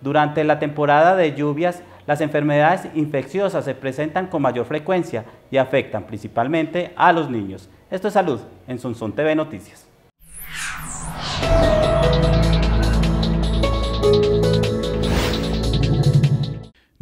Durante la temporada de lluvias, las enfermedades infecciosas se presentan con mayor frecuencia y afectan principalmente a los niños. Esto es Salud en Sonson TV Noticias.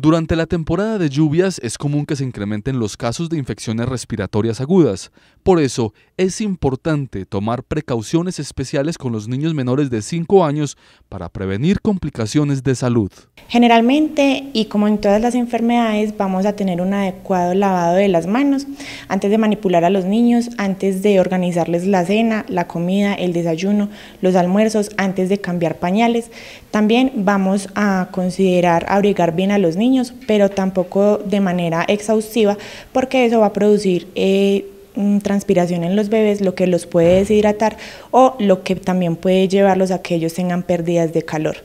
Durante la temporada de lluvias es común que se incrementen los casos de infecciones respiratorias agudas. Por eso es importante tomar precauciones especiales con los niños menores de 5 años para prevenir complicaciones de salud. Generalmente, y como en todas las enfermedades, vamos a tener un adecuado lavado de las manos antes de manipular a los niños, antes de organizarles la cena, la comida, el desayuno, los almuerzos, antes de cambiar pañales. También vamos a considerar abrigar bien a los niños pero tampoco de manera exhaustiva, porque eso va a producir eh, mm, transpiración en los bebés, lo que los puede deshidratar o lo que también puede llevarlos a que ellos tengan pérdidas de calor.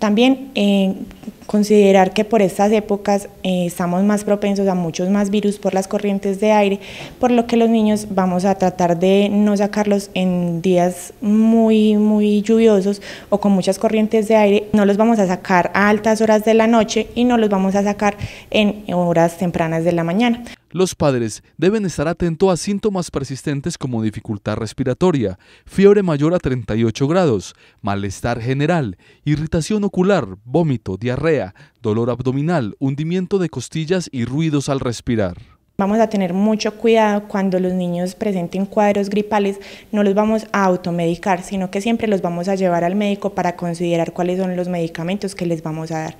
También eh, considerar que por estas épocas eh, estamos más propensos a muchos más virus por las corrientes de aire, por lo que los niños vamos a tratar de no sacarlos en días muy, muy lluviosos o con muchas corrientes de aire. No los vamos a sacar a altas horas de la noche y no los vamos a sacar en horas tempranas de la mañana. Los padres deben estar atentos a síntomas persistentes como dificultad respiratoria, fiebre mayor a 38 grados, malestar general, irritación ocular, vómito, diarrea, dolor abdominal, hundimiento de costillas y ruidos al respirar. Vamos a tener mucho cuidado cuando los niños presenten cuadros gripales, no los vamos a automedicar, sino que siempre los vamos a llevar al médico para considerar cuáles son los medicamentos que les vamos a dar.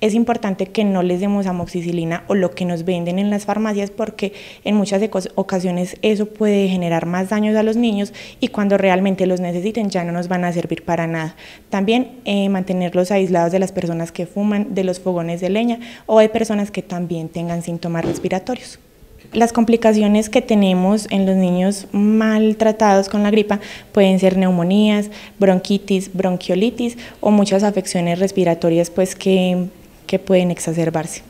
Es importante que no les demos amoxicilina o lo que nos venden en las farmacias porque en muchas ocasiones eso puede generar más daños a los niños y cuando realmente los necesiten ya no nos van a servir para nada. También eh, mantenerlos aislados de las personas que fuman, de los fogones de leña o de personas que también tengan síntomas respiratorios. Las complicaciones que tenemos en los niños maltratados con la gripa pueden ser neumonías, bronquitis, bronquiolitis o muchas afecciones respiratorias pues que, que pueden exacerbarse.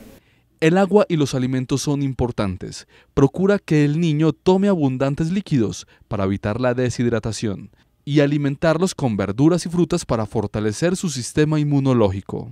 El agua y los alimentos son importantes. Procura que el niño tome abundantes líquidos para evitar la deshidratación y alimentarlos con verduras y frutas para fortalecer su sistema inmunológico.